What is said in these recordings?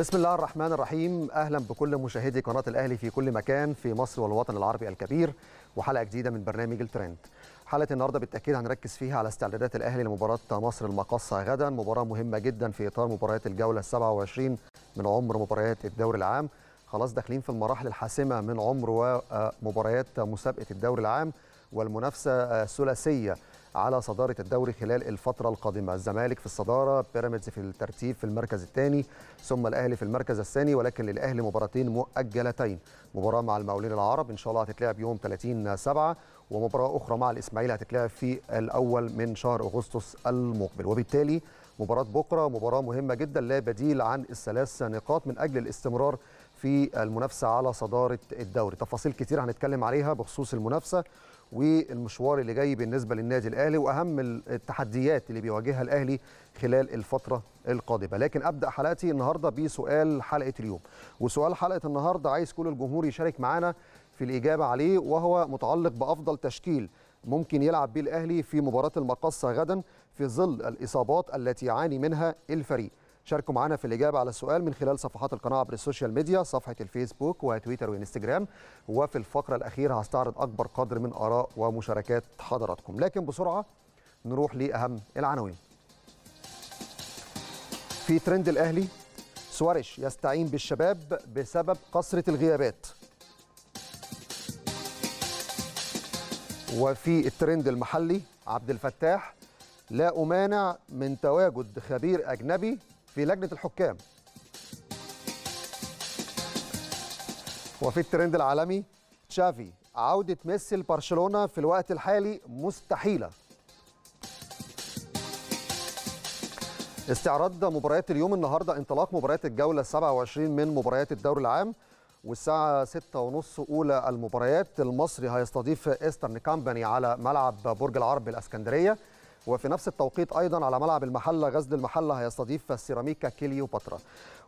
بسم الله الرحمن الرحيم اهلا بكل مشاهدي قناه الاهلي في كل مكان في مصر والوطن العربي الكبير وحلقه جديده من برنامج الترند حلقه النهارده بالتاكيد هنركز فيها على استعدادات الاهلي لمباراه مصر المقصه غدا مباراه مهمه جدا في اطار مباريات الجوله ال27 من عمر مباريات الدوري العام خلاص داخلين في المراحل الحاسمه من عمر ومباريات آه، مسابقه الدوري العام والمنافسه الثلاثيه آه، على صدارة الدوري خلال الفترة القادمة الزمالك في الصدارة بيراميدز في الترتيب في المركز الثاني ثم الأهلي في المركز الثاني ولكن للأهلي مباراتين مؤجلتين مباراة مع المقاولين العرب إن شاء الله هتتلعب يوم 30 7 ومباراة أخرى مع الإسماعيلي هتتلعب في الأول من شهر أغسطس المقبل وبالتالي مباراة بكرة مباراة مهمة جدا لا بديل عن الثلاث نقاط من أجل الاستمرار في المنافسة على صدارة الدوري تفاصيل كتير هنتكلم عليها بخصوص المنافسة والمشوار اللي جاي بالنسبه للنادي الاهلي واهم التحديات اللي بيواجهها الاهلي خلال الفتره القادمه لكن ابدا حلقتي النهارده بسؤال حلقه اليوم وسؤال حلقه النهارده عايز كل الجمهور يشارك معانا في الاجابه عليه وهو متعلق بافضل تشكيل ممكن يلعب بيه الاهلي في مباراه المقصه غدا في ظل الاصابات التي يعاني منها الفريق شاركوا معنا في الإجابة على السؤال من خلال صفحات القناة عبر السوشيال ميديا صفحة الفيسبوك وتويتر وإنستجرام وفي الفقرة الأخيرة هستعرض أكبر قدر من آراء ومشاركات حضراتكم لكن بسرعة نروح لأهم العناوين في ترند الأهلي سواريش يستعين بالشباب بسبب كثرة الغيابات وفي الترند المحلي عبد الفتاح لا أمانع من تواجد خبير أجنبي في لجنه الحكام وفي الترند العالمي تشافي عودة ميسي لبرشلونة في الوقت الحالي مستحيلة استعراض مباريات اليوم النهاردة انطلاق مباريات الجولة 27 من مباريات الدوري العام والساعة 6:30 أولى المباريات المصري هيستضيف إيسترن كامباني على ملعب برج العرب الإسكندرية وفي نفس التوقيت أيضا على ملعب المحلة غزل المحلة هيستضيف سيراميكا كليوباترا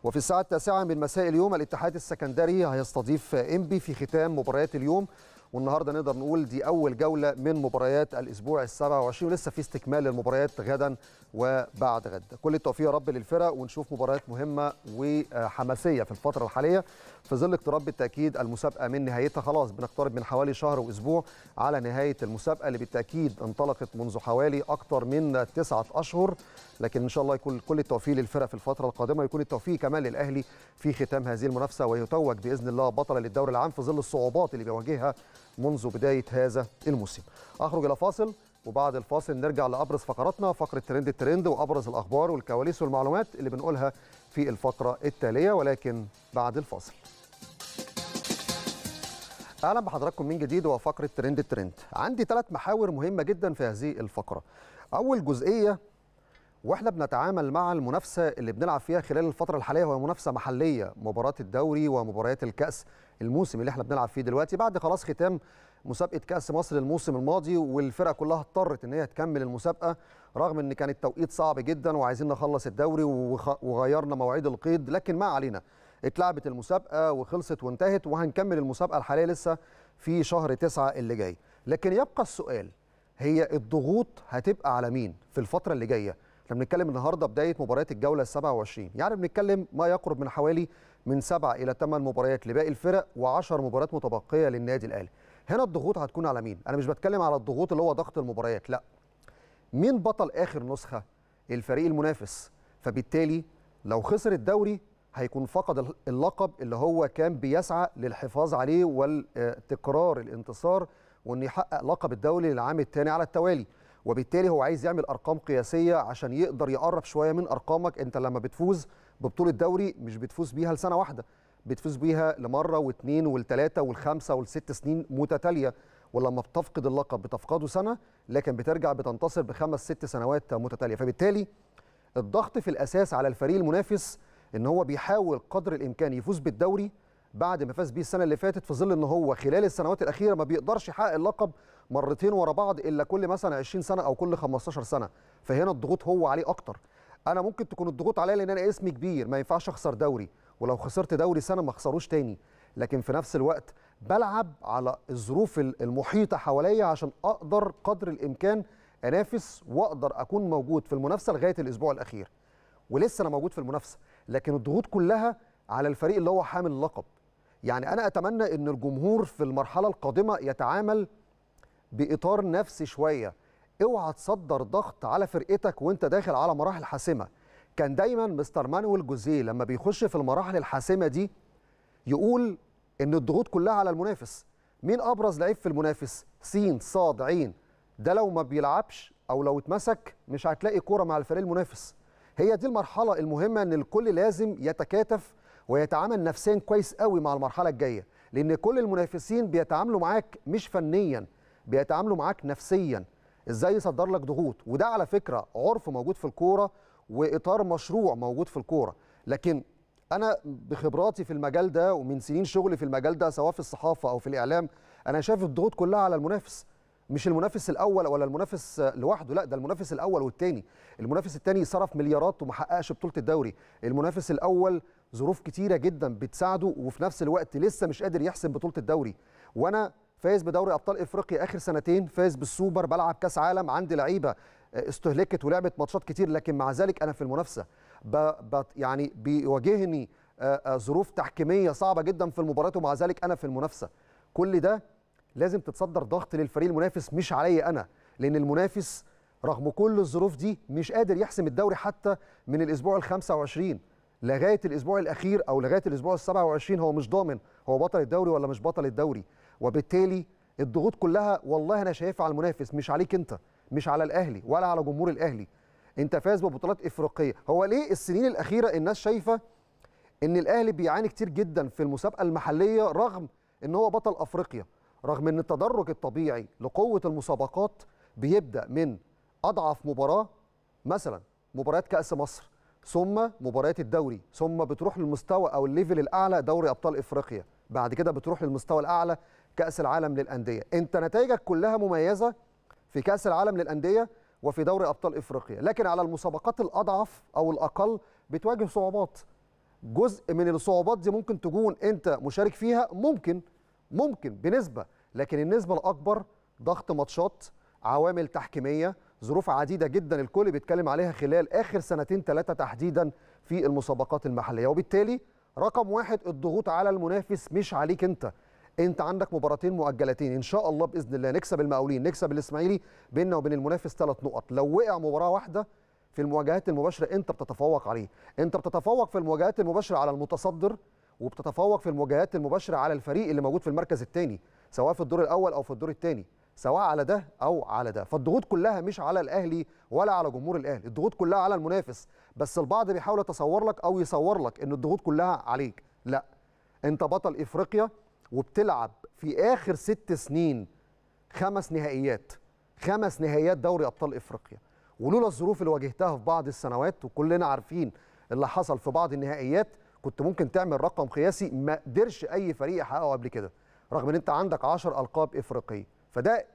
وفي الساعة التاسعة من مساء اليوم الاتحاد السكندري هيستضيف إنبي في ختام مباريات اليوم والنهارده نقدر نقول دي اول جوله من مباريات الاسبوع ال27 ولسه في استكمال للمباريات غدا وبعد غد كل التوفيق يا رب للفرق ونشوف مباريات مهمه وحماسيه في الفتره الحاليه في ظل اقتراب بالتاكيد المسابقه من نهايتها خلاص بنقترب من حوالي شهر واسبوع على نهايه المسابقه اللي بالتاكيد انطلقت منذ حوالي اكثر من تسعه اشهر لكن ان شاء الله يكون كل التوفيق للفرق في الفتره القادمه ويكون التوفيق كمان للاهلي في ختام هذه المنافسه ويتوج باذن الله بطلا للدوري العام في ظل الصعوبات اللي بيواجهها منذ بدايه هذا الموسم. اخرج الى فاصل وبعد الفاصل نرجع لابرز فقراتنا فقره ترند الترند وابرز الاخبار والكواليس والمعلومات اللي بنقولها في الفقره التاليه ولكن بعد الفاصل. اهلا بحضراتكم من جديد وفقره ترند الترند عندي ثلاث محاور مهمه جدا في هذه الفقره اول جزئيه واحنا بنتعامل مع المنافسه اللي بنلعب فيها خلال الفتره الحاليه هو منافسه محليه مباراه الدوري ومباريات الكاس الموسم اللي احنا بنلعب فيه دلوقتي بعد خلاص ختام مسابقه كاس مصر الموسم الماضي والفرقه كلها اضطرت ان هي تكمل المسابقه رغم ان كان التوقيت صعب جدا وعايزين نخلص الدوري وغيرنا مواعيد القيد لكن ما علينا اتلعبت المسابقه وخلصت وانتهت وهنكمل المسابقه الحاليه لسه في شهر تسعة اللي جاي لكن يبقى السؤال هي الضغوط هتبقى على مين في الفتره اللي جايه احنا بنتكلم النهارده بدايه مباريات الجوله ال 27 يعني بنتكلم ما يقرب من حوالي من سبع الى ثمان مباريات لباقي الفرق و10 مباريات متبقيه للنادي الاهلي هنا الضغوط هتكون على مين انا مش بتكلم على الضغوط اللي هو ضغط المباريات لا مين بطل اخر نسخه الفريق المنافس فبالتالي لو خسر الدوري هيكون فقد اللقب اللي هو كان بيسعى للحفاظ عليه والتكرار الانتصار وانه يحقق لقب الدولي للعام الثاني على التوالي وبالتالي هو عايز يعمل ارقام قياسيه عشان يقدر يقرب شويه من ارقامك انت لما بتفوز ببطوله دوري مش بتفوز بيها لسنه واحده بتفوز بيها لمره واثنين والثلاثه والخمسه والست سنين متتاليه ولما بتفقد اللقب بتفقده سنه لكن بترجع بتنتصر بخمس ست سنوات متتاليه فبالتالي الضغط في الاساس على الفريق المنافس ان هو بيحاول قدر الامكان يفوز بالدوري بعد ما فاز بيه السنه اللي فاتت في ظل ان هو خلال السنوات الاخيره ما بيقدرش يحقق اللقب مرتين ورا بعض الا كل مثلا 20 سنه او كل 15 سنه فهنا الضغوط هو عليه اكتر انا ممكن تكون الضغوط عليا لان انا اسمي كبير ما ينفعش اخسر دوري ولو خسرت دوري سنه ما اخسروش تاني لكن في نفس الوقت بلعب على الظروف المحيطه حواليا عشان اقدر قدر الامكان انافس واقدر اكون موجود في المنافسه لغايه الاسبوع الاخير ولسه انا موجود في المنافسه لكن الضغوط كلها على الفريق اللي هو حامل اللقب يعني انا اتمنى ان الجمهور في المرحله القادمه يتعامل باطار نفسي شويه اوعى تصدر ضغط على فرقتك وانت داخل على مراحل حاسمه كان دايما مستر مانويل جوزيه لما بيخش في المراحل الحاسمه دي يقول ان الضغوط كلها على المنافس مين ابرز لعيب في المنافس سين صاد عين ده لو ما بيلعبش او لو اتمسك مش هتلاقي كوره مع الفريق المنافس هي دي المرحله المهمه ان الكل لازم يتكاتف ويتعامل نفسيا كويس قوي مع المرحله الجايه لان كل المنافسين بيتعاملوا معاك مش فنيا بيتعاملوا معاك نفسيا ازاي يصدر لك ضغوط وده على فكره عرف موجود في الكوره واطار مشروع موجود في الكوره لكن انا بخبراتي في المجال ده ومن سنين شغلي في المجال ده سواء في الصحافه او في الاعلام انا شايف الضغوط كلها على المنافس مش المنافس الاول ولا المنافس لوحده لا ده المنافس الاول والثاني المنافس الثاني صرف مليارات وما حققش بطوله الدوري المنافس الاول ظروف كتيره جدا بتساعده وفي نفس الوقت لسه مش قادر يحسم بطوله الدوري وانا فايز بدوري ابطال افريقيا اخر سنتين فايز بالسوبر بلعب كاس عالم عندي لعيبه آه، استهلكت ولعبت ماتشات كتير لكن مع ذلك انا في المنافسه ب... يعني بيواجهني آه، آه، ظروف تحكيميه صعبه جدا في المباراه ومع ذلك انا في المنافسه كل ده لازم تتصدر ضغط للفريق المنافس مش عليا انا لان المنافس رغم كل الظروف دي مش قادر يحسم الدوري حتى من الاسبوع ال 25 لغايه الاسبوع الاخير او لغايه الاسبوع ال 27 هو مش ضامن هو بطل الدوري ولا مش بطل الدوري وبالتالي الضغوط كلها والله انا شايفها على المنافس مش عليك انت مش على الاهلي ولا على جمهور الاهلي انت فاز ببطولات افريقيه هو ليه السنين الاخيره الناس شايفه ان الاهلي بيعاني كتير جدا في المسابقه المحليه رغم ان هو بطل افريقيا رغم ان التدرج الطبيعي لقوه المسابقات بيبدا من اضعف مباراه مثلا مباراه كاس مصر ثم مباريات الدوري ثم بتروح للمستوى او الليفل الاعلى دوري ابطال افريقيا بعد كده بتروح للمستوى الاعلى كاس العالم للانديه انت نتائجك كلها مميزه في كاس العالم للانديه وفي دوري ابطال افريقيا لكن على المسابقات الاضعف او الاقل بتواجه صعوبات جزء من الصعوبات دي ممكن تكون انت مشارك فيها ممكن ممكن بنسبه لكن النسبه الاكبر ضغط ماتشات عوامل تحكيميه ظروف عديده جدا الكل بيتكلم عليها خلال اخر سنتين ثلاثه تحديدا في المسابقات المحليه وبالتالي رقم واحد الضغوط على المنافس مش عليك انت انت عندك مباراتين مؤجلتين ان شاء الله باذن الله نكسب المقاولين نكسب الاسماعيلي بيننا وبين المنافس ثلاث نقط لو وقع مباراه واحده في المواجهات المباشره انت بتتفوق عليه انت بتتفوق في المواجهات المباشره على المتصدر وبتتفوق في المواجهات المباشره على الفريق اللي موجود في المركز الثاني سواء في الدور الاول او في الدور الثاني سواء على ده او على ده فالضغوط كلها مش على الاهلي ولا على جمهور الاهلي الضغوط كلها على المنافس بس البعض بيحاول يتصور لك او يصور لك ان الضغوط كلها عليك لا انت بطل افريقيا وبتلعب في اخر ست سنين خمس نهائيات خمس نهائيات دوري ابطال افريقيا ولولا الظروف اللي واجهتها في بعض السنوات وكلنا عارفين اللي حصل في بعض النهائيات كنت ممكن تعمل رقم قياسي ما قدرش اي فريق يحققه قبل كده رغم ان انت عندك 10 القاب افريقيه فده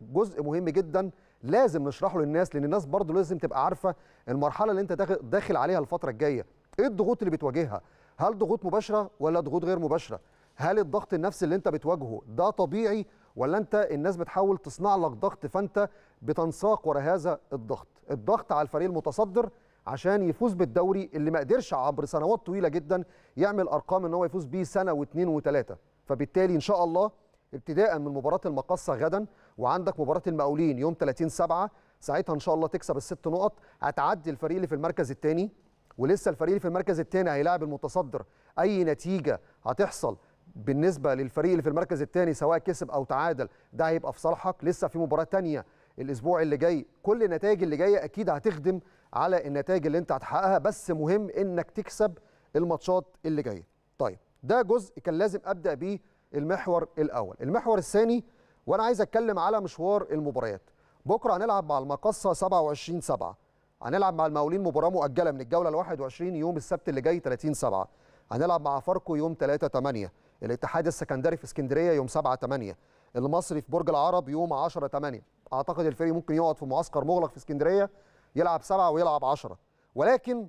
جزء مهم جدا لازم نشرحه للناس لان الناس برضو لازم تبقى عارفه المرحله اللي انت داخل عليها الفتره الجايه ايه الضغوط اللي بتواجهها هل ضغوط مباشره ولا ضغوط غير مباشره هل الضغط النفسي اللي انت بتواجهه ده طبيعي ولا انت الناس بتحاول تصنع لك ضغط فانت بتنساق ورا هذا الضغط الضغط على الفريق المتصدر عشان يفوز بالدوري اللي ما قدرش عبر سنوات طويله جدا يعمل ارقام ان هو يفوز بيه سنه واثنين وثلاثه فبالتالي ان شاء الله ابتداء من مباراه المقصه غدا وعندك مباراه المقاولين يوم 30 7 ساعتها ان شاء الله تكسب الست نقط هتعدي الفريق اللي في المركز الثاني ولسه الفريق اللي في المركز الثاني هيلاعب المتصدر اي نتيجه هتحصل بالنسبه للفريق اللي في المركز الثاني سواء كسب او تعادل ده هيبقى في صالحك لسه في مباراه ثانيه الاسبوع اللي جاي كل النتائج اللي جايه اكيد هتخدم على النتائج اللي انت هتحققها بس مهم انك تكسب الماتشات اللي جايه طيب ده جزء كان لازم ابدا بيه المحور الاول المحور الثاني وانا عايز اتكلم على مشوار المباريات بكره هنلعب مع المقصه 27 7 هنلعب مع المقاولين مباراه مؤجله من الجوله ال 21 يوم السبت اللي جاي 30 7 هنلعب مع فاركو يوم 3 8 الاتحاد السكندري في اسكندريه يوم 7 8 المصري في برج العرب يوم 10 8 اعتقد الفريق ممكن يقعد في معسكر مغلق في اسكندريه يلعب سبعه ويلعب 10 ولكن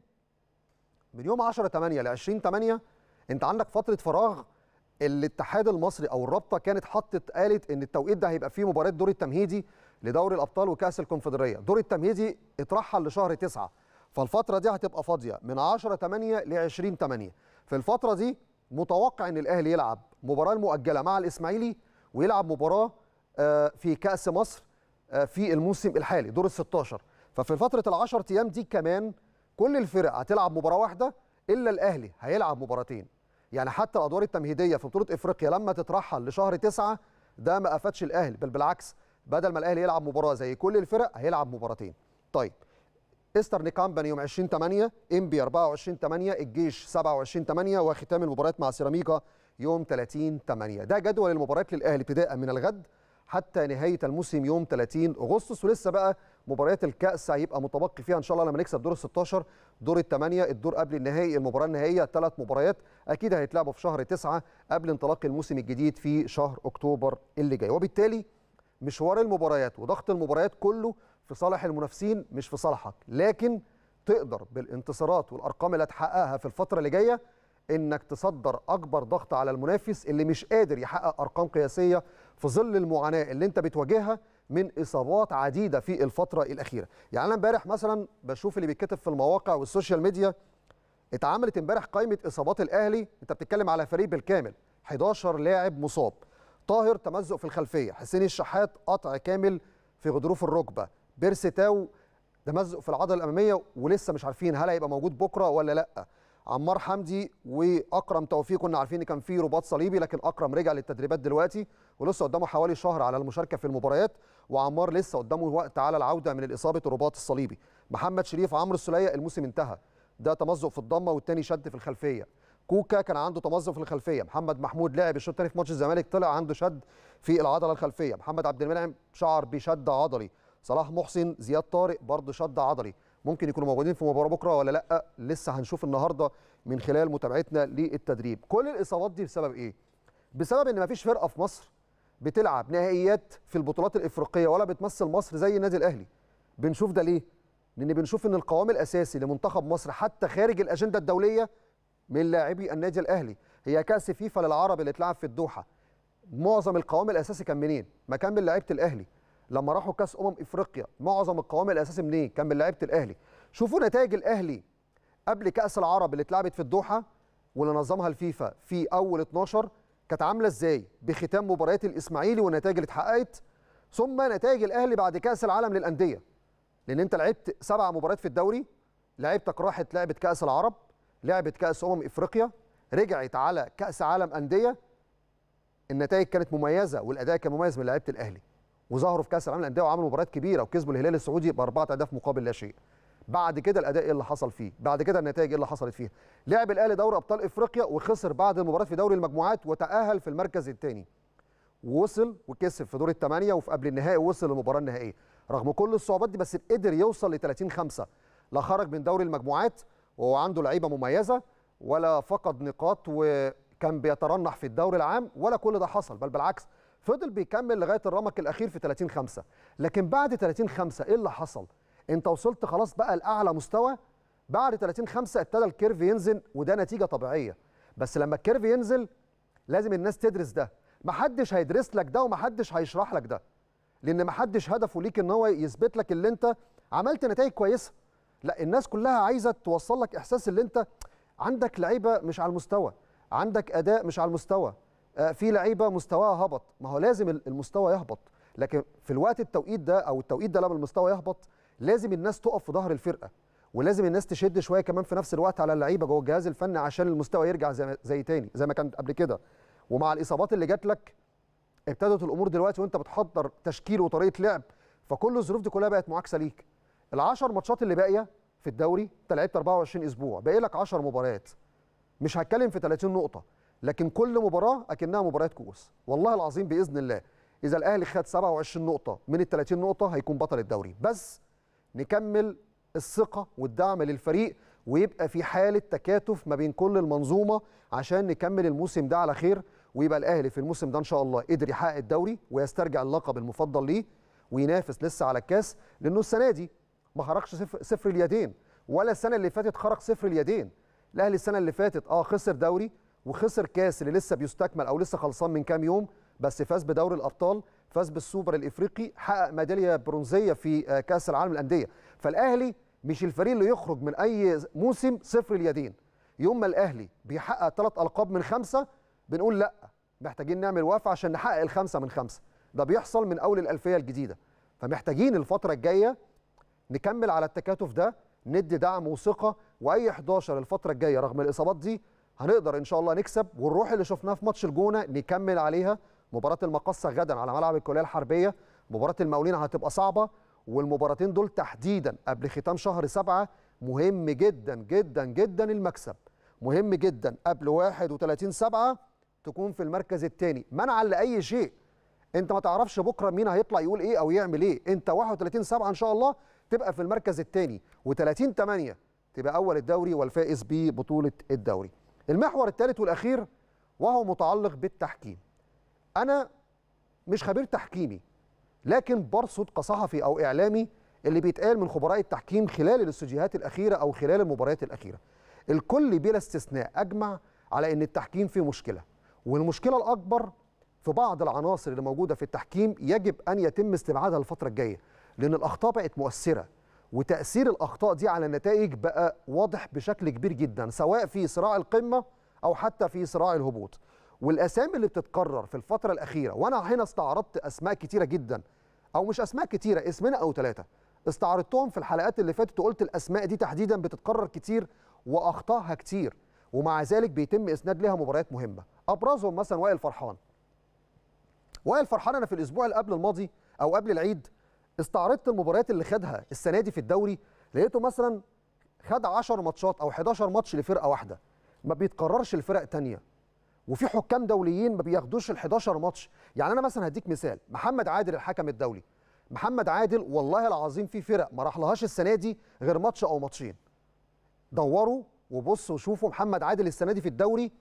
من يوم 10 8 ل 20 8 انت عندك فتره فراغ الاتحاد المصري او الرابطه كانت حطت قالت ان التوقيت ده هيبقى فيه مباراه دور التمهيدي لدوري الابطال وكاس الكونفدراليه دور التمهيدي اترحل لشهر 9 فالفتره دي هتبقى فاضيه من 10 8 ل 20 8 في الفتره دي متوقع ان الاهلي يلعب مباراه مؤجله مع الاسماعيلي ويلعب مباراه آه، في كاس مصر آه، في الموسم الحالي دور ال 16 ففي فتره ال10 ايام دي كمان كل الفرق هتلعب مباراه واحده الا الاهلي هيلعب مباراتين يعني حتى الادوار التمهيديه في بطوله افريقيا لما تترحل لشهر تسعة ده ما افادش الاهلي بل بالعكس بدل ما الاهلي يلعب مباراه زي كل الفرق هيلعب مباراتين طيب إستر كامباني يوم 20 8 امبي 24 8 الجيش 27 8 وختام المباريات مع سيراميكا يوم 30 8 ده جدول المباريات للاهلي ابتداء من الغد حتى نهايه الموسم يوم 30 اغسطس ولسه بقى مباريات الكاس هيبقى متبقي فيها ان شاء الله لما نكسب دور ال 16 دور الثمانيه الدور قبل النهائي المباراه النهائيه ثلاث مباريات اكيد هيتلعبوا في شهر تسعة قبل انطلاق الموسم الجديد في شهر اكتوبر اللي جاي وبالتالي مشوار المباريات وضغط المباريات كله في صالح المنافسين مش في صالحك لكن تقدر بالانتصارات والارقام اللي هتحققها في الفتره اللي جايه انك تصدر اكبر ضغط على المنافس اللي مش قادر يحقق ارقام قياسيه في ظل المعاناه اللي انت بتواجهها من اصابات عديده في الفتره الاخيره يعني انا امبارح مثلا بشوف اللي بيتكتب في المواقع والسوشيال ميديا اتعملت امبارح قائمه اصابات الاهلي انت بتتكلم على فريق بالكامل 11 لاعب مصاب طاهر تمزق في الخلفيه حسين الشحات قطع كامل في غضروف الركبه بيرسي تاو تمزق في العضله الاماميه ولسه مش عارفين هل هيبقى موجود بكره ولا لا عمار حمدي واكرم توفيق كنا عارفين ان كان في رباط صليبي لكن اكرم رجع للتدريبات دلوقتي ولسه قدامه حوالي شهر على المشاركه في المباريات وعمار لسه قدامه وقت على العوده من الاصابه الرباط الصليبي محمد شريف عمرو السليه الموسم انتهى ده تمزق في الضمه والتاني شد في الخلفيه كوكا كان عنده تمزق في الخلفيه محمد محمود لعب الشوط الثاني في ماتش الزمالك طلع عنده شد في العضله الخلفيه محمد عبد المنعم شعر بشد عضلي صلاح محسن زياد طارق برضه شد عضلي ممكن يكونوا موجودين في مباراه بكره ولا لا لسه هنشوف النهارده من خلال متابعتنا للتدريب كل الاصابات دي بسبب ايه بسبب ان مفيش فرقه في مصر بتلعب نهائيات في البطولات الافريقيه ولا بتمثل مصر زي النادي الاهلي بنشوف ده ليه لان بنشوف ان القوام الاساسي لمنتخب مصر حتى خارج الاجنده الدوليه من لاعبي النادي الاهلي هي كاس فيفا للعرب اللي اتلعب في الدوحه معظم القوام الاساسي كان منين ما كان من لعيبه الاهلي لما راحوا كاس امم افريقيا معظم القوام الاساسي منين كان من لعيبه الاهلي شوفوا نتائج الاهلي قبل كاس العرب اللي اتلعبت في الدوحه واللي نظمها الفيفا في اول 12 كانت عامله ازاي بختام مباريات الاسماعيلي والنتائج اللي اتحققت ثم نتائج الاهلي بعد كاس العالم للانديه لان انت لعبت سبع مباريات في الدوري لعيبتك راحت لعبت كاس العرب لعبت كاس امم افريقيا رجعت على كاس عالم انديه النتائج كانت مميزه والاداء كان مميز من لعيبه الاهلي وظهروا في كاس العالم للانديه وعملوا مباريات كبيره وكسبوا الهلال السعودي باربعه اهداف مقابل لا شيء بعد كده الاداء ايه اللي حصل فيه بعد كده النتائج ايه اللي حصلت فيها لعب الاهلي دوري ابطال افريقيا وخسر بعد المباراه في دوري المجموعات وتاهل في المركز الثاني ووصل وكسب في دور الثمانيه وفي قبل النهائي وصل للمباراه النهائيه رغم كل الصعوبات دي بس قدر يوصل ل 30 5 لا خرج من دوري المجموعات وهو عنده لعيبه مميزه ولا فقد نقاط وكان بيترنح في الدوري العام ولا كل ده حصل بل بالعكس فضل بيكمل لغايه الرمق الاخير في 30 5 لكن بعد 30 5 ايه اللي حصل؟ انت وصلت خلاص بقى لاعلى مستوى بعد 30 5 ابتدى الكيرف ينزل وده نتيجه طبيعيه بس لما الكيرف ينزل لازم الناس تدرس ده محدش هيدرس لك ده ومحدش هيشرح لك ده لان محدش هدفه ليك ان هو يثبت لك اللي انت عملت نتائج كويسه لا الناس كلها عايزه توصل لك احساس اللي انت عندك لعيبه مش على المستوى عندك اداء مش على المستوى آه، في لعيبه مستواها هبط ما هو لازم المستوى يهبط لكن في الوقت التوقيت ده او التوقيت ده لما المستوى يهبط لازم الناس تقف في ظهر الفرقه ولازم الناس تشد شويه كمان في نفس الوقت على اللعيبه جوه الجهاز الفني عشان المستوى يرجع زي, زي تاني زي ما كان قبل كده ومع الاصابات اللي جات لك ابتدت الامور دلوقتي وانت بتحضر تشكيل وطريقه لعب فكل الظروف دي كلها بقت معاكسه ليك ال10 ماتشات اللي باقيه في الدوري انت لعبت 24 اسبوع باقي لك 10 مباريات مش هتكلم في 30 نقطه لكن كل مباراه اكنها مباراه كؤوس والله العظيم باذن الله اذا الاهلي خد 27 نقطه من ال 30 نقطه هيكون بطل الدوري بس نكمل الثقه والدعم للفريق ويبقى في حاله تكاتف ما بين كل المنظومه عشان نكمل الموسم ده على خير ويبقى الاهلي في الموسم ده ان شاء الله قدر يحقق الدوري ويسترجع اللقب المفضل ليه وينافس لسه على الكاس لانه السنه دي ما خرجش صفر, صفر اليدين ولا السنه اللي فاتت خرج صفر اليدين الاهلي السنه اللي فاتت اه خسر دوري وخسر كاس اللي لسه بيستكمل او لسه خلصان من كام يوم بس فاز بدوري الابطال فاز بالسوبر الافريقي حقق ميداليه برونزيه في آه، كاس العالم الانديه فالاهلي مش الفريق اللي يخرج من اي موسم صفر اليدين يوم ما الاهلي بيحقق ثلاث القاب من خمسه بنقول لا محتاجين نعمل وقفه عشان نحقق الخمسه من خمسه ده بيحصل من اول الالفيه الجديده فمحتاجين الفتره الجايه نكمل على التكاتف ده ندي دعم وثقه واي 11 الفتره الجايه رغم الاصابات دي هنقدر ان شاء الله نكسب والروح اللي شفناها في ماتش الجونه نكمل عليها مباراه المقصه غدا على ملعب الكليه الحربيه مباراه المقاولين هتبقى صعبه والمباراتين دول تحديدا قبل ختام شهر سبعة مهم جدا جدا جدا المكسب مهم جدا قبل 31 سبعة تكون في المركز الثاني منعا لاي شيء انت ما تعرفش بكره مين هيطلع يقول ايه او يعمل ايه انت 31 7 ان شاء الله تبقى في المركز الثاني و30 8 تبقى اول الدوري والفائز ببطوله الدوري المحور الثالث والاخير وهو متعلق بالتحكيم انا مش خبير تحكيمي لكن برصد كصحفي او اعلامي اللي بيتقال من خبراء التحكيم خلال الاستوديوهات الاخيره او خلال المباريات الاخيره الكل بلا استثناء اجمع على ان التحكيم فيه مشكله والمشكله الاكبر في بعض العناصر اللي موجوده في التحكيم يجب ان يتم استبعادها الفتره الجايه لان الاخطاء بقت مؤثره وتاثير الاخطاء دي على النتائج بقى واضح بشكل كبير جدا سواء في صراع القمه او حتى في صراع الهبوط والاسامي اللي بتتكرر في الفتره الاخيره وانا هنا استعرضت اسماء كتيره جدا او مش اسماء كتيره اسمين او ثلاثه استعرضتهم في الحلقات اللي فاتت وقلت الاسماء دي تحديدا بتتكرر كتير واخطائها كتير ومع ذلك بيتم اسناد لها مباريات مهمه ابرزهم مثلا وائل فرحان وائل فرحان انا في الاسبوع اللي قبل الماضي او قبل العيد استعرضت المباريات اللي خدها السنه دي في الدوري لقيته مثلا خد 10 ماتشات او 11 ماتش لفرقه واحده ما بيتكررش لفرق تانية وفي حكام دوليين ما بياخدوش ال 11 ماتش يعني انا مثلا هديك مثال محمد عادل الحكم الدولي محمد عادل والله العظيم في فرق ما راحلهاش السنه دي غير ماتش او ماتشين دوروا وبصوا وشوفوا محمد عادل السنه دي في الدوري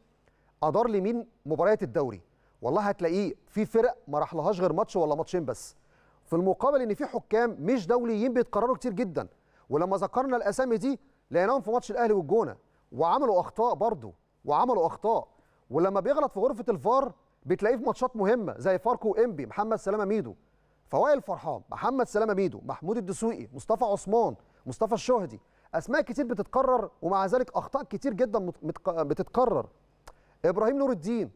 ادار لمين مباريات الدوري والله هتلاقيه في فرق ما راحلهاش غير ماتش ولا ماتشين بس في المقابل ان في حكام مش دوليين بيتكرروا كتير جدا ولما ذكرنا الاسامي دي لقيناهم في ماتش الاهلي والجونه وعملوا اخطاء برضه وعملوا اخطاء ولما بيغلط في غرفه الفار بتلاقيه في ماتشات مهمه زي فاركو امبي محمد سلامه ميدو فوائل فرحان محمد سلامه ميدو محمود الدسوقي مصطفى عثمان مصطفى الشهدي اسماء كتير بتتكرر ومع ذلك اخطاء كتير جدا بتتكرر ابراهيم نور الدين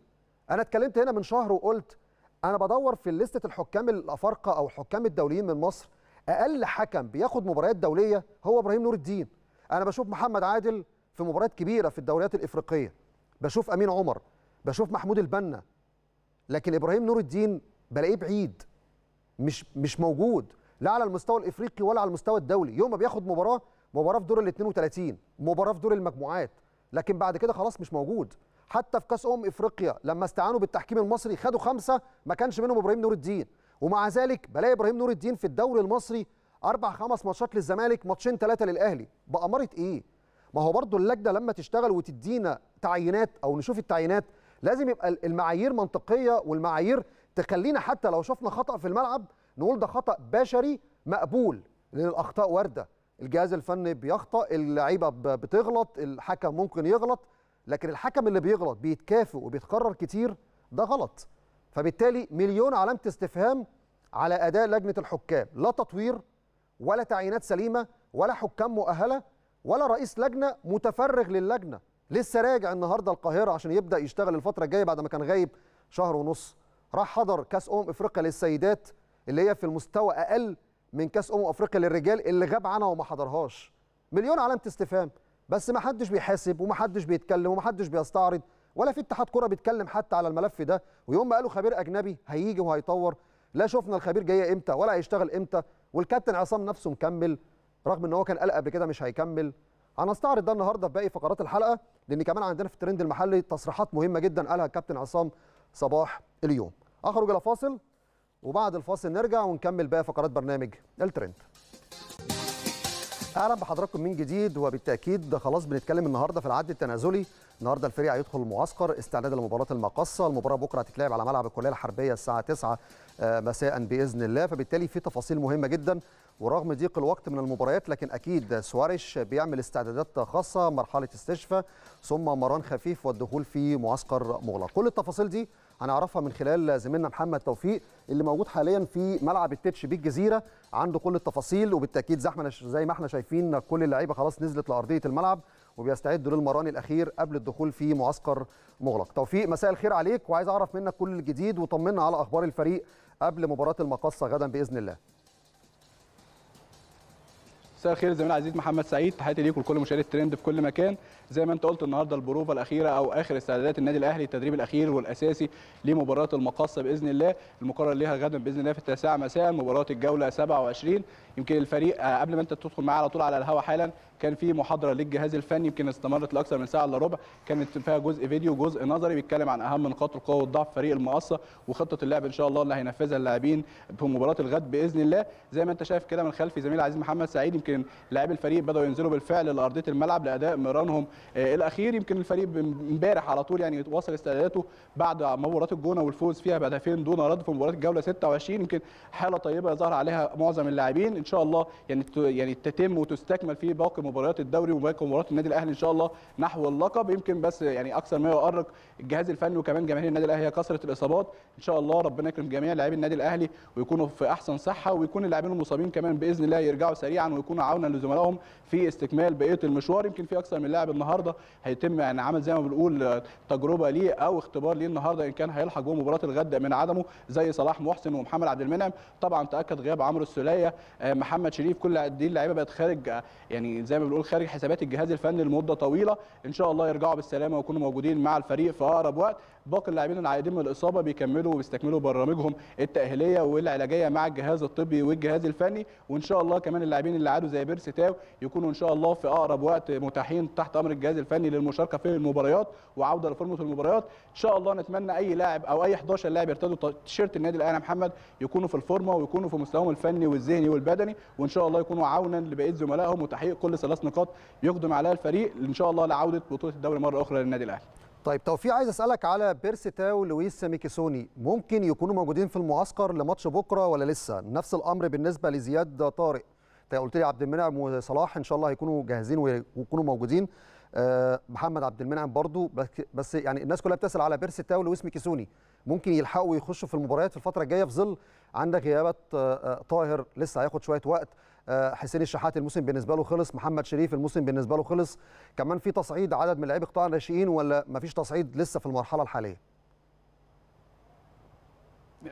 انا اتكلمت هنا من شهر وقلت انا بدور في لسته الحكام الافارقه او الحكام الدوليين من مصر اقل حكم بياخد مباريات دوليه هو ابراهيم نور الدين انا بشوف محمد عادل في مباريات كبيره في الدوريات الافريقيه بشوف امين عمر بشوف محمود البنا لكن ابراهيم نور الدين بلاقيه بعيد مش مش موجود لا على المستوى الافريقي ولا على المستوى الدولي يوم ما بياخد مباراه مباراه في دور ال 32 مباراه في دور المجموعات لكن بعد كده خلاص مش موجود حتى في كاس ام افريقيا لما استعانوا بالتحكيم المصري خدوا خمسه ما كانش منهم ابراهيم نور الدين ومع ذلك بلاقي ابراهيم نور الدين في الدوري المصري اربع خمس ماتشات للزمالك ماتشين ثلاثه للاهلي باماره ايه ما هو برضو اللجنه لما تشتغل وتدينا تعيينات او نشوف التعيينات لازم يبقى المعايير منطقيه والمعايير تخلينا حتى لو شفنا خطا في الملعب نقول ده خطا بشري مقبول لان الاخطاء وارده الجهاز الفني بيخطا اللعيبه بتغلط الحكم ممكن يغلط لكن الحكم اللي بيغلط بيتكافئ وبيتكرر كتير ده غلط فبالتالي مليون علامه استفهام على اداء لجنه الحكام لا تطوير ولا تعيينات سليمه ولا حكام مؤهله ولا رئيس لجنه متفرغ للجنه لسه راجع النهارده القاهره عشان يبدا يشتغل الفتره الجايه بعد ما كان غايب شهر ونص راح حضر كاس امم افريقيا للسيدات اللي هي في المستوى اقل من كاس امم افريقيا للرجال اللي غاب عنها وما حضرهاش مليون علامه استفهام بس ما حدش بيحاسب وما حدش بيتكلم وما حدش بيستعرض ولا في اتحاد كره بيتكلم حتى على الملف ده ويوم ما قالوا خبير اجنبي هيجي وهيطور لا شفنا الخبير جاي امتى ولا هيشتغل امتى والكابتن عصام نفسه مكمل رغم ان هو كان قال قبل كده مش هيكمل هنستعرض ده النهارده في باقي فقرات الحلقه لان كمان عندنا في الترند المحلي تصريحات مهمه جدا قالها الكابتن عصام صباح اليوم اخرج الى فاصل وبعد الفاصل نرجع ونكمل باقي فقرات برنامج الترند اهلا بحضراتكم من جديد وبالتاكيد خلاص بنتكلم النهارده في العد التنازلي النهارده الفريق هيدخل المعسكر استعداد لمباراه المقصه المباراه بكره هتتلعب على ملعب الكليه الحربيه الساعه 9 آه، مساء باذن الله فبالتالي في تفاصيل مهمه جدا ورغم ضيق الوقت من المباريات لكن اكيد سواريش بيعمل استعدادات خاصه مرحله استشفاء ثم مران خفيف والدخول في معسكر مغلق كل التفاصيل دي هنعرفها من خلال زميلنا محمد توفيق اللي موجود حاليا في ملعب التتش بالجزيره عنده كل التفاصيل وبالتاكيد زحمه زي ما احنا شايفين كل اللعيبه خلاص نزلت لارضيه الملعب وبيستعدوا للمران الاخير قبل الدخول في معسكر مغلق توفيق مساء الخير عليك وعايز اعرف منك كل الجديد وطمنا على اخبار الفريق قبل مباراه المقاصه غدا باذن الله مساء الخير زميل عزيز محمد سعيد تحياتي ليك ولكل مشاهدي الترند في كل مكان زي ما انت قلت النهارده البروفه الاخيره او اخر استعدادات النادي الاهلي التدريب الاخير والاساسي لمباراه المقاصه باذن الله المقرر ليها غدا باذن الله في التاسعه مساء مباراه الجوله 27 يمكن الفريق آه، قبل ما انت تدخل معاه على طول على الهوا حالا كان في محاضره للجهاز الفني يمكن استمرت لاكثر من ساعه الا ربع كانت فيها جزء فيديو وجزء نظري بيتكلم عن اهم نقاط القوه والضعف فريق المقاصه وخطه اللعب ان شاء الله اللي هينفذها اللاعبين في مباراه الغد باذن الله زي ما انت شايف كده من خلفي زميل عزيز محمد سعيد يمكن لاعبي الفريق بداوا ينزلوا بالفعل لارضيه الملعب لاداء مرانهم آه، الاخير يمكن الفريق امبارح على طول يعني وصل استعداداته بعد مباراه الجونه والفوز فيها بهدفين دون رد في مباراه الجوله 26 يمكن حاله طيبه ظهر عليها معظم اللاعبين ان شاء الله يعني يعني تتم وتستكمل في باقي مباريات الدوري وباقي مباريات النادي الاهلي ان شاء الله نحو اللقب يمكن بس يعني اكثر ما يؤرق الجهاز الفني وكمان جماهير النادي الاهلي هي كثره الاصابات ان شاء الله ربنا يكرم جميع لاعبي النادي الاهلي ويكونوا في احسن صحه ويكون اللاعبين المصابين كمان باذن الله يرجعوا سريعا ويكونوا يكون عونا لزملائهم في استكمال بقيه المشوار يمكن في اكثر من لاعب النهارده هيتم يعني عمل زي ما بنقول آه، تجربه ليه او اختبار ليه النهارده ان كان هيلحق جوه مباراه الغد من عدمه زي صلاح محسن ومحمد عبد المنعم طبعا تاكد غياب عمرو السوليه آه، محمد شريف كل دي اللعيبه بقت خارج آه، يعني زي ما بنقول خارج حسابات الجهاز الفني لمده طويله ان شاء الله يرجعوا بالسلامه ويكونوا موجودين مع الفريق في اقرب وقت باقي اللاعبين العائدين من الاصابه بيكملوا وبيستكملوا برامجهم التاهيليه والعلاجيه مع الجهاز الطبي والجهاز الفني وان شاء الله كمان اللاعبين اللي عادوا عملوا زي بيرسي تاو يكونوا ان شاء الله في اقرب وقت متاحين تحت امر الجهاز الفني للمشاركه في المباريات وعوده لفورمه المباريات ان شاء الله نتمنى اي لاعب او اي 11 لاعب يرتدوا تيشيرت النادي الاهلي محمد يكونوا في الفورمه ويكونوا في مستواهم الفني والذهني والبدني وان شاء الله يكونوا عونا لبقيه زملائهم وتحقيق كل ثلاث نقاط يقدم عليها الفريق ان شاء الله لعوده بطوله الدوري مره اخرى للنادي الاهلي طيب توفيق عايز اسالك على بيرسي تاو لويس ميكيسوني ممكن يكونوا موجودين في المعسكر لماتش بكره ولا لسه نفس الامر بالنسبه لزياد طارق قلت لي عبد المنعم وصلاح ان شاء الله هيكونوا جاهزين ويكونوا موجودين آه، محمد عبد المنعم برضو بس يعني الناس كلها بتسال على بيرسي تاو واسمي كيسوني ممكن يلحقوا يخشوا في المباريات في الفتره الجايه في ظل عندك غيابات آه، آه، طاهر لسه هياخد شويه وقت حسين الشحات الموسم بالنسبه له خلص محمد شريف الموسم بالنسبه له خلص كمان في تصعيد عدد من لاعبي قطاع الناشئين ولا مفيش تصعيد لسه في المرحله الحاليه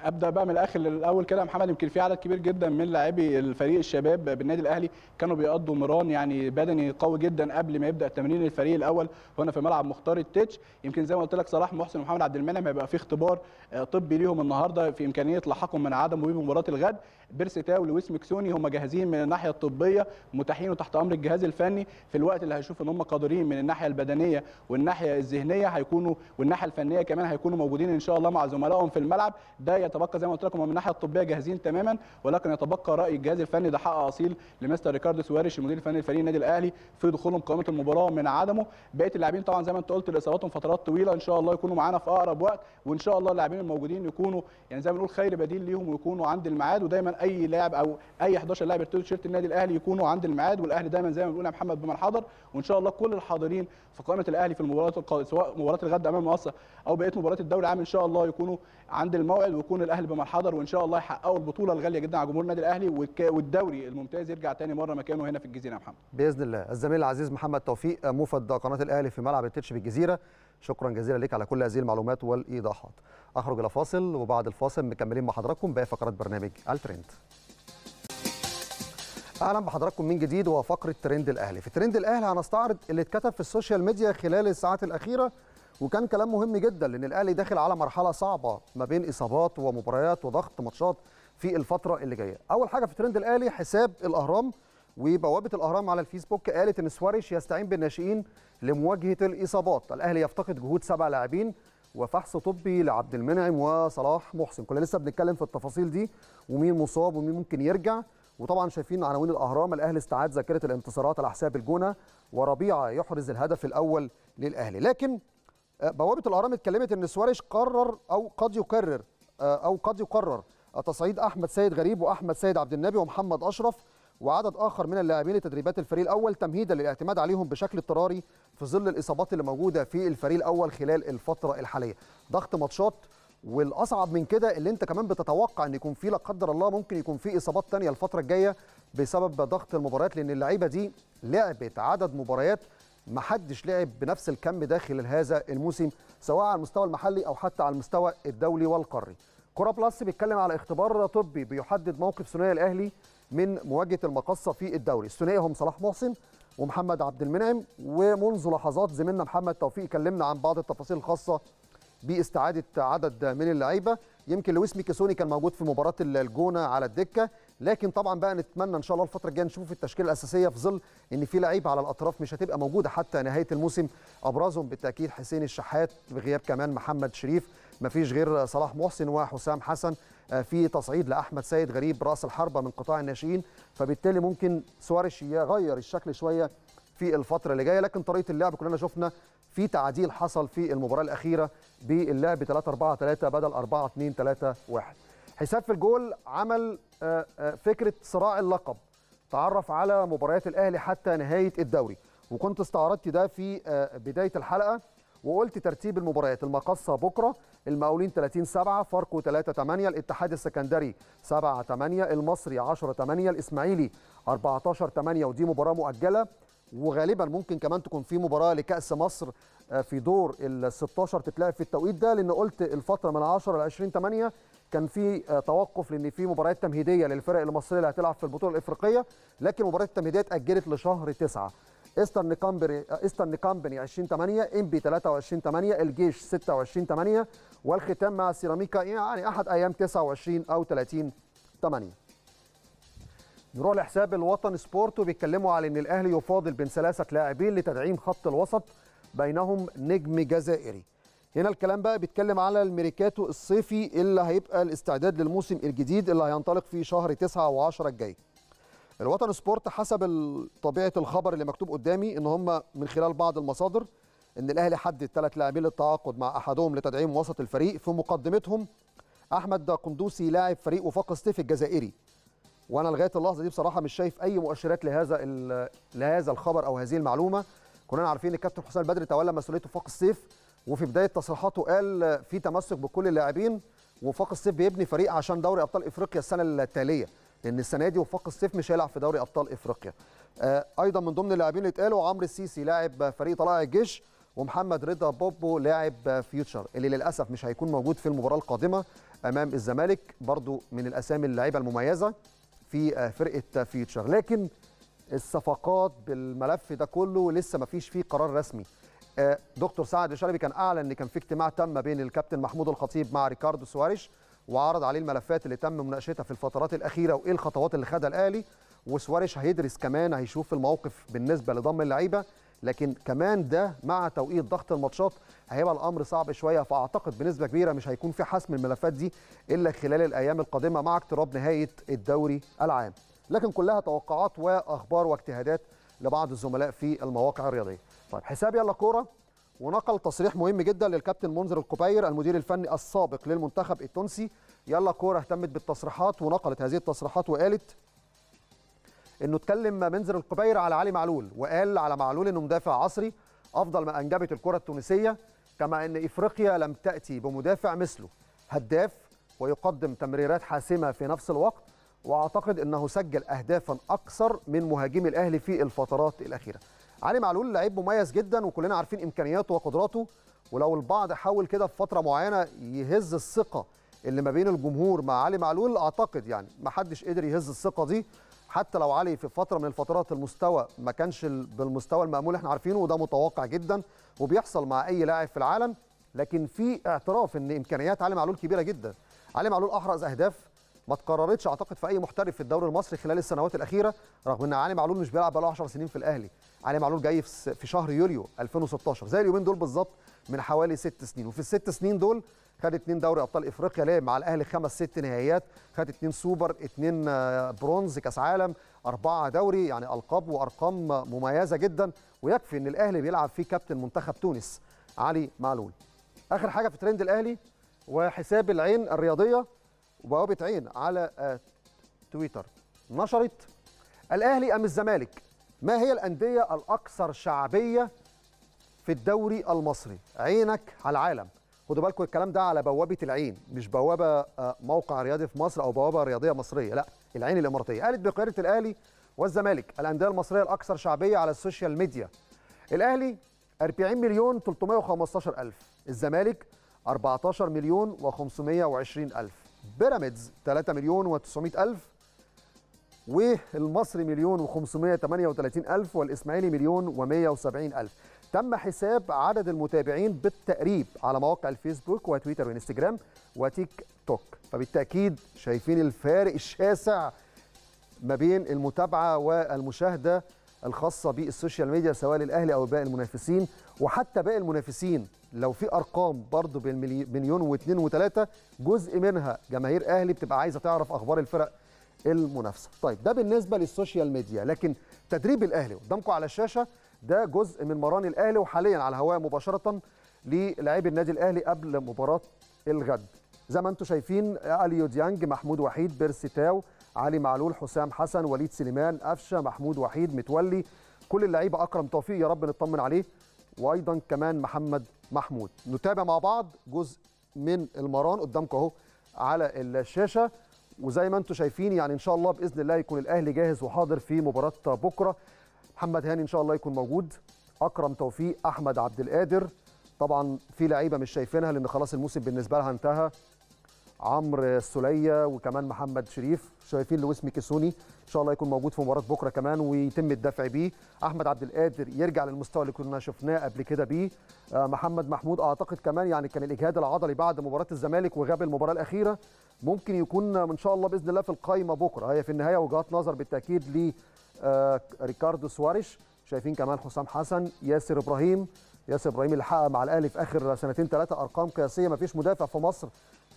ابدا بقى من الاخر الاول كده يا محمد يمكن في عدد كبير جدا من لاعبي الفريق الشباب بالنادي الاهلي كانوا بيقضوا مران يعني بدني قوي جدا قبل ما يبدا تمرين الفريق الاول هنا في ملعب مختار التتش يمكن زي ما قلت لك صلاح محسن ومحمد عبد المنعم هيبقى في اختبار آه، طبي ليهم النهارده في امكانيه لحقهم من عدم مباراه الغد بيرسي تاو ولويس مكسوني هم جاهزين من الناحيه الطبيه متاحين وتحت امر الجهاز الفني في الوقت اللي هيشوف ان هم قادرين من الناحيه البدنيه والناحيه الذهنيه هيكونوا والناحيه الفنيه كمان هيكونوا موجودين ان شاء الله مع زملائهم في الملعب ده يتبقى زي ما قلت لكم من الناحيه الطبيه جاهزين تماما ولكن يتبقى راي الجهاز الفني ده حق اصيل لمستر ريكاردو سواريش المدير الفني لفريق النادي الاهلي في دخولهم قائمه المباراه من عدمه بقيه اللاعبين طبعا زي ما انت قلت لاصاباتهم فترات طويله ان شاء الله يكونوا معانا في اقرب وقت وان شاء الله اللاعبين الموجودين يكونوا يعني زي ما بنقول خير بديل ليهم ويكونوا عند الميعاد ودايما اي لاعب او اي 11 لاعب يرتدوا تيشيرت النادي الاهلي يكونوا عند الميعاد والاهلي دايما زي ما بنقول يا محمد بمن حضر وان شاء الله كل الحاضرين في قائمه الاهلي في المباراه سواء مباراه الغد امام مصر او بقيه مباريات الدوري العام ان شاء الله يكونوا عند الموعد ويكون الاهلي بما حضر وان شاء الله يحققوا البطوله الغاليه جدا على جمهور النادي الاهلي والدوري الممتاز يرجع تاني مره مكانه هنا في الجزيره يا محمد باذن الله الزميل العزيز محمد توفيق موفد قناه الاهلي في ملعب التتش بالجزيره شكرا جزيلا لك على كل هذه المعلومات والايضاحات اخرج الى فاصل وبعد الفاصل مكملين مع حضراتكم باقي فقرات برنامج الترند اهلا بحضراتكم من جديد وفقره ترند الاهلي في ترند الاهلي هنستعرض اللي اتكتب في السوشيال ميديا خلال الساعات الاخيره وكان كلام مهم جدا لان الاهلي داخل على مرحله صعبه ما بين اصابات ومباريات وضغط ماتشات في الفتره اللي جايه اول حاجه في ترند الاهلي حساب الاهرام وبوابه الاهرام على الفيسبوك قالت ان سواريش يستعين بالناشئين لمواجهه الاصابات الاهلي يفتقد جهود سبع لاعبين وفحص طبي لعبد المنعم وصلاح محسن كنا لسه بنتكلم في التفاصيل دي ومين مصاب ومين ممكن يرجع وطبعا شايفين عناوين الاهرام الاهلي استعاد ذاكره الانتصارات على حساب الجونه وربيعه يحرز الهدف الاول للاهلي لكن آه، بوابه الاهرام اتكلمت ان سواريش قرر او قد يقرر آه، او قد يقرر تصعيد احمد سيد غريب واحمد سيد عبد النبي ومحمد اشرف وعدد اخر من اللاعبين لتدريبات الفريق الاول تمهيدا للاعتماد عليهم بشكل اضطراري في ظل الاصابات اللي موجوده في الفريق الاول خلال الفتره الحاليه ضغط ماتشات والاصعب من كده اللي انت كمان بتتوقع ان يكون في لا قدر الله ممكن يكون في اصابات تانية الفتره الجايه بسبب ضغط المباريات لان اللعيبه دي لعبت عدد مباريات ما حدش لعب بنفس الكم داخل هذا الموسم سواء على المستوى المحلي او حتى على المستوى الدولي والقاري كرة بلس بيتكلم على اختبار طبي بيحدد موقف ثنائي الاهلي من مواجهه المقصه في الدوري الثنائي هم صلاح محسن ومحمد عبد المنعم ومنذ لحظات زميلنا محمد توفيق كلمنا عن بعض التفاصيل الخاصه باستعاده عدد من اللعيبه يمكن لويس ميكيسوني كان موجود في مباراه الجونه على الدكه لكن طبعا بقى نتمنى ان شاء الله الفتره الجايه نشوف التشكيله الاساسيه في ظل ان في لعيبه على الاطراف مش هتبقى موجوده حتى نهايه الموسم ابرزهم بالتاكيد حسين الشحات بغياب كمان محمد شريف ما فيش غير صلاح محسن وحسام حسن آه، في تصعيد لاحمد سيد غريب راس الحربه من قطاع الناشئين فبالتالي ممكن سواريش يغير الشكل شويه في الفتره اللي جايه لكن طريقه اللعب كلنا شفنا في تعديل حصل في المباراه الاخيره باللعب 3 4 3 بدل 4 2 3 1 حساب في الجول عمل آه، آه، فكره صراع اللقب تعرف على مباريات الاهلي حتى نهايه الدوري وكنت استعرضت ده في آه، بدايه الحلقه وقلت ترتيب المباريات المقصه بكره المقاولين 30 7 فاركو 3 8 الاتحاد السكندري 7 8 المصري 10 8 الاسماعيلي 14 8 ودي مباراه مؤجله وغالبا ممكن كمان تكون في مباراه لكاس مصر في دور ال 16 تتلعب في التوقيت ده لان قلت الفتره من 10 ل 20 8 كان في آه، توقف لان في مباريات تمهيديه للفرق المصريه اللي هتلعب في البطوله الافريقيه لكن مباريات التمهيديه اتاجلت لشهر 9 ايسترن كامبري ايسترن كامبني 20 8 ام بي 23 8 الجيش 26 8 والختام مع سيراميكا يعني احد ايام 29 او 30 8 نروح لحساب الوطن سبورت وبيتكلموا على ان الاهلي يفاضل بين ثلاثه لاعبين لتدعيم خط الوسط بينهم نجم جزائري هنا الكلام بقى بيتكلم على الميريكاتو الصيفي اللي هيبقى الاستعداد للموسم الجديد اللي هينطلق في شهر 9 و10 الجاي الوطن سبورت حسب طبيعه الخبر اللي مكتوب قدامي ان هم من خلال بعض المصادر ان الاهلي حدد ثلاث لاعبين للتعاقد مع احدهم لتدعيم وسط الفريق في مقدمتهم احمد قندوسي لاعب فريق وفاق ستيف الجزائري وانا لغايه اللحظه دي بصراحه مش شايف اي مؤشرات لهذا لهذا الخبر او هذه المعلومه كنا عارفين ان الكابتن حسام البدري تولى مسؤوليه وفاق السيف وفي بدايه تصريحاته قال في تمسك بكل اللاعبين وفاق الصيف بيبني فريق عشان دوري ابطال افريقيا السنه التاليه لان السنه دي وفاق الصيف مش هيلعب في دوري ابطال افريقيا آه، ايضا من ضمن اللاعبين اللي اتقالوا عمرو السيسي لاعب فريق طلائع الجيش ومحمد رضا بوبو لاعب فيوتشر اللي للاسف مش هيكون موجود في المباراه القادمه امام الزمالك برضو من الاسامي اللاعيبه المميزه في آه، فرقه فيوتشر لكن الصفقات بالملف ده كله لسه ما فيش فيه قرار رسمي دكتور سعد شلبي كان اعلن ان كان في اجتماع تم بين الكابتن محمود الخطيب مع ريكاردو سواريش وعرض عليه الملفات اللي تم مناقشتها في الفترات الاخيره وايه الخطوات اللي خدها الاهلي وسواريش هيدرس كمان هيشوف الموقف بالنسبه لضم اللعيبه لكن كمان ده مع توقيت ضغط الماتشات هيبقى الامر صعب شويه فاعتقد بنسبه كبيره مش هيكون في حسم الملفات دي الا خلال الايام القادمه مع اقتراب نهايه الدوري العام لكن كلها توقعات واخبار واجتهادات لبعض الزملاء في المواقع الرياضيه طيب حساب يلا كوره ونقل تصريح مهم جدا للكابتن منذر القبير المدير الفني السابق للمنتخب التونسي يلا كوره اهتمت بالتصريحات ونقلت هذه التصريحات وقالت انه اتكلم منذر القبير على علي معلول وقال على معلول انه مدافع عصري افضل ما انجبت الكره التونسيه كما ان افريقيا لم تاتي بمدافع مثله هداف ويقدم تمريرات حاسمه في نفس الوقت واعتقد انه سجل اهدافا اكثر من مهاجمي الاهلي في الفترات الاخيره علي معلول لعيب مميز جدا وكلنا عارفين امكانياته وقدراته ولو البعض حاول كده في فتره معينه يهز الثقه اللي ما بين الجمهور مع علي معلول اعتقد يعني ما حدش قدر يهز الثقه دي حتى لو علي في فتره من الفترات المستوى ما كانش بالمستوى المامول احنا عارفينه وده متوقع جدا وبيحصل مع اي لاعب في العالم لكن في اعتراف ان امكانيات علي معلول كبيره جدا علي معلول احرز اهداف ما اتكررتش اعتقد في اي محترف في الدوري المصري خلال السنوات الاخيره رغم ان علي معلول مش بيلعب بقاله 10 سنين في الاهلي علي معلول جاي في شهر يوليو 2016 زي اليومين دول بالظبط من حوالي ست سنين وفي الست سنين دول خد اتنين دوري ابطال افريقيا لعب مع الاهلي خمس ست نهائيات خد اتنين سوبر اتنين آه، برونز كاس عالم اربعه دوري يعني القاب وارقام مميزه جدا ويكفي ان الاهلي بيلعب فيه كابتن منتخب تونس علي معلول اخر حاجه في ترند الاهلي وحساب العين الرياضيه وبوابه عين على آه، تويتر نشرت الاهلي ام الزمالك ما هي الانديه الاكثر شعبيه في الدوري المصري عينك على العالم خدوا بالكم الكلام ده على بوابه العين مش بوابه آه، موقع رياضي في مصر او بوابه رياضيه مصريه لا العين الاماراتيه قالت بقياده الاهلي والزمالك الانديه المصريه الاكثر شعبيه على السوشيال ميديا الاهلي 40 مليون 315 الف الزمالك 14 مليون و520 الف بيراميدز 3 مليون و900 ألف والمصري مليون و538 ألف والإسماعيلي مليون و170 ألف تم حساب عدد المتابعين بالتقريب على مواقع الفيسبوك وتويتر وانستجرام وتيك توك فبالتأكيد شايفين الفارق الشاسع ما بين المتابعة والمشاهدة الخاصة بالسوشيال ميديا سواء للأهلي أو باقي المنافسين وحتى باقي المنافسين لو في ارقام برضه بين مليون واثنين وثلاثه جزء منها جماهير اهلي بتبقى عايزه تعرف اخبار الفرق المنافسه. طيب ده بالنسبه للسوشيال ميديا لكن تدريب الاهلي قدامكم على الشاشه ده جزء من مران الاهلي وحاليا على الهواء مباشره للاعبي النادي الاهلي قبل مباراه الغد. زي ما انتم شايفين اليو ديانج محمود وحيد بيرسي تاو علي معلول حسام حسن وليد سليمان قفشه محمود وحيد متولي كل اللعيبه اكرم توفيق يا رب نطمن عليه وايضا كمان محمد محمود نتابع مع بعض جزء من المران قدامكم اهو على الشاشه وزي ما انتم شايفين يعني ان شاء الله باذن الله يكون الاهلي جاهز وحاضر في مباراه بكره محمد هاني ان شاء الله يكون موجود اكرم توفيق احمد عبد القادر طبعا في لعيبه مش شايفينها لان خلاص الموسم بالنسبه لها انتهى عمرو السوليه وكمان محمد شريف شايفين لويس ميكيسوني ان شاء الله يكون موجود في مباراه بكره كمان ويتم الدفع بيه احمد عبد القادر يرجع للمستوى اللي كنا شفناه قبل كده بيه آه، محمد محمود اعتقد كمان يعني كان الاجهاد العضلي بعد مباراه الزمالك وغاب المباراه الاخيره ممكن يكون ان شاء الله باذن الله في القائمه بكره هي في النهايه وجهات نظر بالتاكيد ل آه، ريكاردو سواريش شايفين كمان حسام حسن ياسر ابراهيم ياسر ابراهيم اللي حقق مع الاهلي في اخر سنتين ثلاثه ارقام قياسيه ما فيش مدافع في مصر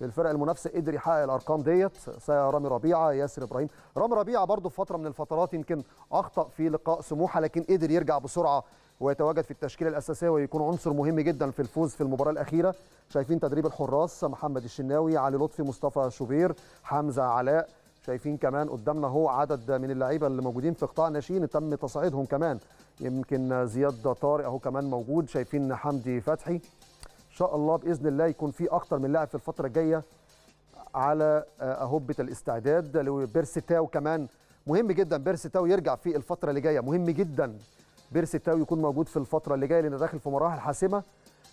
للفرق المنافسه قدر يحقق الارقام ديت رامي ربيعه ياسر ابراهيم رامي ربيعه برضه في فتره من الفترات يمكن اخطا في لقاء سموحه لكن قدر يرجع بسرعه ويتواجد في التشكيله الاساسيه ويكون عنصر مهم جدا في الفوز في المباراه الاخيره شايفين تدريب الحراس محمد الشناوي علي لطفي مصطفى شوبير حمزه علاء شايفين كمان قدامنا هو عدد من اللعيبه اللي موجودين في قطاع ناشئين تم تصعيدهم كمان يمكن زياد طارق اهو كمان موجود شايفين حمدي فتحي شاء الله باذن الله يكون في اكتر من لاعب في الفتره الجايه على آه، اهبه الاستعداد لبيرسيتاو كمان مهم جدا بيرسيتاو يرجع في الفتره اللي جايه مهم جدا بيرسيتاو يكون موجود في الفتره اللي جايه لان داخل في مراحل حاسمه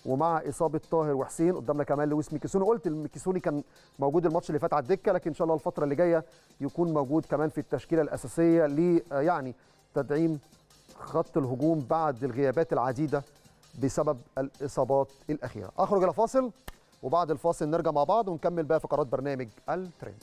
ومع اصابه طاهر وحسين قدامنا كمان لويس ميكيسوني قلت الميكيسوني كان موجود الماتش اللي فات على الدكه لكن ان شاء الله الفتره اللي جايه يكون موجود كمان في التشكيله الاساسيه ل آه، يعني تدعيم خط الهجوم بعد الغيابات العديده بسبب الاصابات الاخيره اخرج الى فاصل وبعد الفاصل نرجع مع بعض ونكمل بقى فقرات برنامج الترند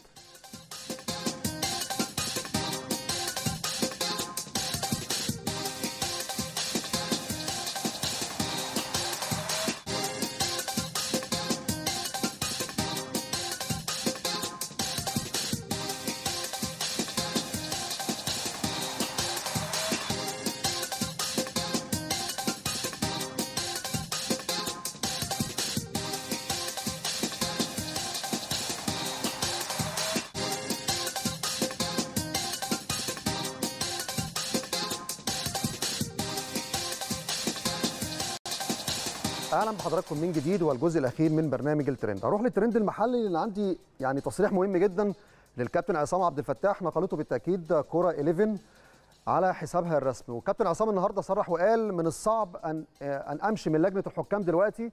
اهلا بحضراتكم من جديد والجزء الاخير من برنامج الترند اروح للترند المحلي لان عندي يعني تصريح مهم جدا للكابتن عصام عبد الفتاح نقلته بالتاكيد كره 11 على حسابها الرسمي وكابتن عصام النهارده صرح وقال من الصعب ان ان امشي من لجنه الحكام دلوقتي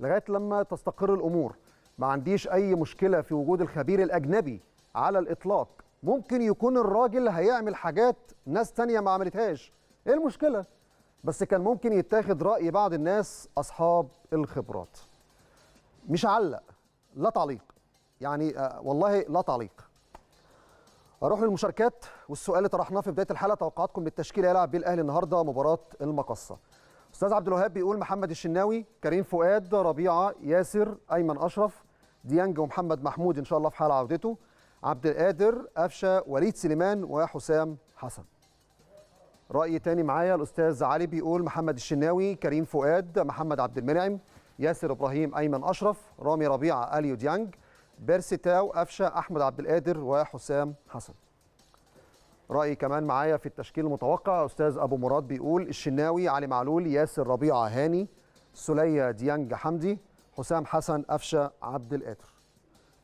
لغايه لما تستقر الامور ما عنديش اي مشكله في وجود الخبير الاجنبي على الاطلاق ممكن يكون الراجل هيعمل حاجات ناس تانية ما عملتهاش ايه المشكله بس كان ممكن يتاخد راي بعض الناس اصحاب الخبرات مش علق لا تعليق يعني آه، والله لا تعليق اروح للمشاركات والسؤال اللي طرحناه في بدايه الحلقه توقعاتكم بالتشكيل يلعب بيه الاهلي النهارده مباراه المقصه استاذ عبد الوهاب بيقول محمد الشناوي كريم فؤاد ربيعه ياسر ايمن اشرف ديانج ومحمد محمود ان شاء الله في حال عودته عبد القادر قفشه وليد سليمان وحسام حسن راي تاني معايا الاستاذ علي بيقول محمد الشناوي كريم فؤاد محمد عبد المنعم ياسر ابراهيم ايمن اشرف رامي ربيعه اليو ديانج بيرسي تاو قفشه احمد عبد القادر وحسام حسن رأي كمان معايا في التشكيل المتوقع استاذ ابو مراد بيقول الشناوي علي معلول ياسر ربيعه هاني سلية ديانج حمدي حسام حسن قفشه عبد القادر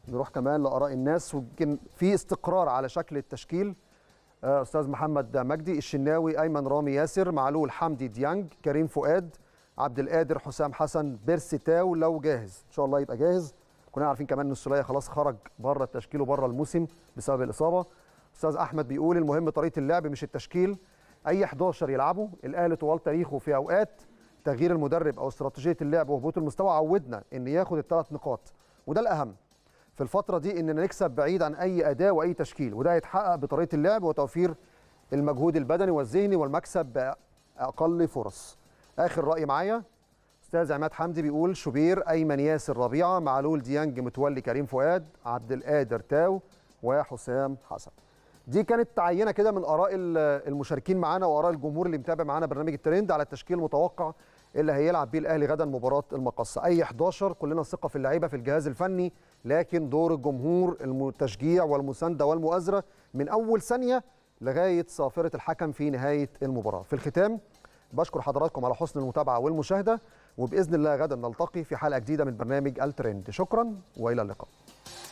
نروح كمان لاراء الناس ويمكن في استقرار على شكل التشكيل آه، استاذ محمد مجدي الشناوي ايمن رامي ياسر معلول حمدي ديانج كريم فؤاد عبد القادر حسام حسن تاو لو جاهز ان شاء الله يبقى جاهز كنا عارفين كمان ان السوليه خلاص خرج بره التشكيل وبره الموسم بسبب الاصابه استاذ احمد بيقول المهم طريقه اللعب مش التشكيل اي 11 يلعبوا الاهلي طوال تاريخه في اوقات تغيير المدرب او استراتيجيه اللعب وهبوط المستوى عودنا ان ياخد الثلاث نقاط وده الاهم في الفتره دي اننا نكسب بعيد عن اي اداء واي تشكيل وده هيتحقق بطريقه اللعب وتوفير المجهود البدني والذهني والمكسب باقل فرص اخر راي معايا استاذ عماد حمدي بيقول شوبير ايمن ياسر ربيعه معلول ديانج متولي كريم فؤاد عبد القادر تاو وحسام حسن دي كانت تعينه كده من اراء المشاركين معانا واراء الجمهور اللي متابع معانا برنامج الترند على التشكيل المتوقع اللي هيلعب بيه الاهلي غدا مباراه المقصه اي 11 كلنا ثقه في اللعيبه في الجهاز الفني لكن دور الجمهور التشجيع والمسانده والمؤازره من اول ثانيه لغايه صافره الحكم في نهايه المباراه في الختام بشكر حضراتكم على حسن المتابعه والمشاهده وباذن الله غدا نلتقي في حلقه جديده من برنامج الترند شكرا والى اللقاء